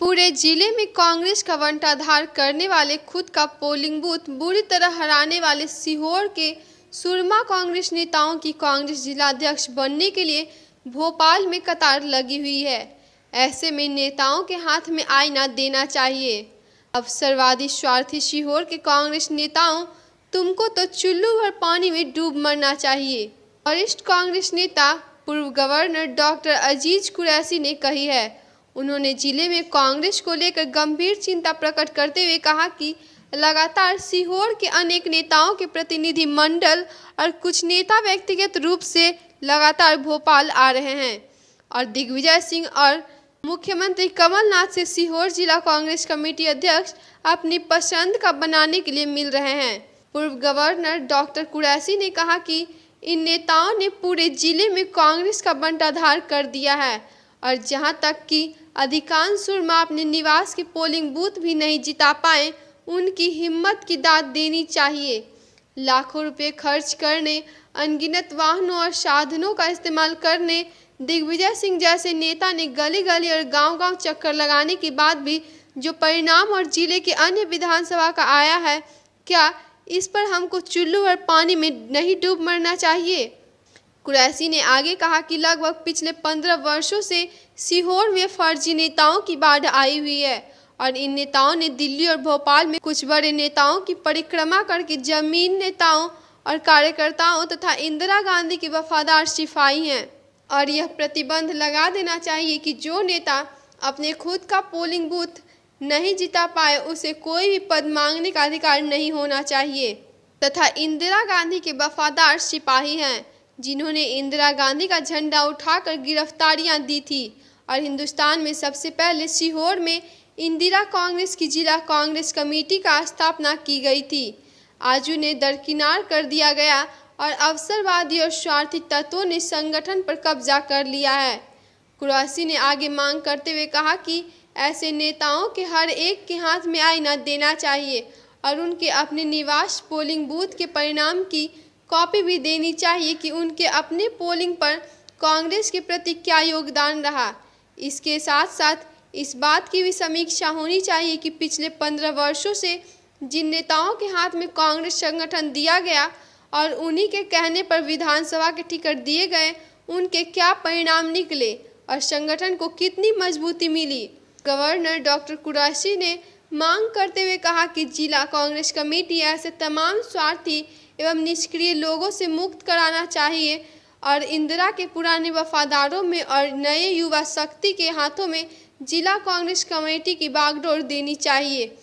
पूरे जिले में कांग्रेस का वंटाधार करने वाले खुद का पोलिंग बूथ बुरी तरह हराने वाले सीहोर के सुरमा कांग्रेस नेताओं की कांग्रेस जिलाध्यक्ष बनने के लिए भोपाल में कतार लगी हुई है ऐसे में नेताओं के हाथ में आईना देना चाहिए अवसरवादी स्वार्थी सीहोर के कांग्रेस नेताओं तुमको तो चुल्लू भर पानी में डूब मरना चाहिए वरिष्ठ कांग्रेस नेता पूर्व गवर्नर डॉक्टर अजीज कुरैसी ने कही है उन्होंने जिले में कांग्रेस को लेकर गंभीर चिंता प्रकट करते हुए कहा कि लगातार सीहोर के अनेक नेताओं के प्रतिनिधि मंडल और कुछ नेता व्यक्तिगत रूप से लगातार भोपाल आ रहे हैं और दिग्विजय सिंह और मुख्यमंत्री कमलनाथ से सीहोर जिला कांग्रेस कमेटी अध्यक्ष अपनी पसंद का बनाने के लिए मिल रहे हैं पूर्व गवर्नर डॉक्टर कुरैसी ने कहा कि इन नेताओं ने पूरे जिले में कांग्रेस का बंटाधार कर दिया है और जहां तक कि अधिकांश सुरमा अपने निवास के पोलिंग बूथ भी नहीं जिता पाए उनकी हिम्मत की दाद देनी चाहिए लाखों रुपए खर्च करने अनगिनत वाहनों और साधनों का इस्तेमाल करने दिग्विजय सिंह जैसे नेता ने गली गली और गांव-गांव चक्कर लगाने के बाद भी जो परिणाम और जिले के अन्य विधानसभा का आया है क्या इस पर हमको चुल्लू और पानी में नहीं डूब मरना चाहिए कुरैसी ने आगे कहा कि लगभग पिछले पंद्रह वर्षों से सीहोर में फर्जी नेताओं की बाढ़ आई हुई है और इन नेताओं ने दिल्ली और भोपाल में कुछ बड़े नेताओं की परिक्रमा करके जमीन नेताओं और कार्यकर्ताओं तथा इंदिरा गांधी के वफादार सिपाही हैं और यह प्रतिबंध लगा देना चाहिए कि जो नेता अपने खुद का पोलिंग बूथ नहीं जिता पाए उसे कोई भी पद मांगने का अधिकार नहीं होना चाहिए तथा इंदिरा गांधी के वफादार सिपाही हैं जिन्होंने इंदिरा गांधी का झंडा उठाकर गिरफ्तारियां दी थी और हिंदुस्तान में सबसे पहले सीहोर में इंदिरा कांग्रेस की जिला कांग्रेस कमेटी का स्थापना की गई थी आज उन्हें दरकिनार कर दिया गया और अवसरवादी और स्वार्थी तत्वों ने संगठन पर कब्जा कर लिया है कुरैसी ने आगे मांग करते हुए कहा कि ऐसे नेताओं के हर एक के हाथ में आईना देना चाहिए और उनके अपने निवास पोलिंग बूथ के परिणाम की कॉपी भी देनी चाहिए कि उनके अपने पोलिंग पर कांग्रेस के प्रति क्या योगदान रहा इसके साथ साथ इस बात की भी समीक्षा होनी चाहिए कि पिछले पंद्रह वर्षों से जिन नेताओं के हाथ में कांग्रेस संगठन दिया गया और उन्हीं के कहने पर विधानसभा के टिकट दिए गए उनके क्या परिणाम निकले और संगठन को कितनी मजबूती मिली गवर्नर डॉक्टर कुरैशी ने मांग करते हुए कहा कि जिला कांग्रेस कमेटी ऐसे तमाम स्वार्थी एवं निष्क्रिय लोगों से मुक्त कराना चाहिए और इंदिरा के पुराने वफादारों में और नए युवा शक्ति के हाथों में जिला कांग्रेस कमेटी की बागडोर देनी चाहिए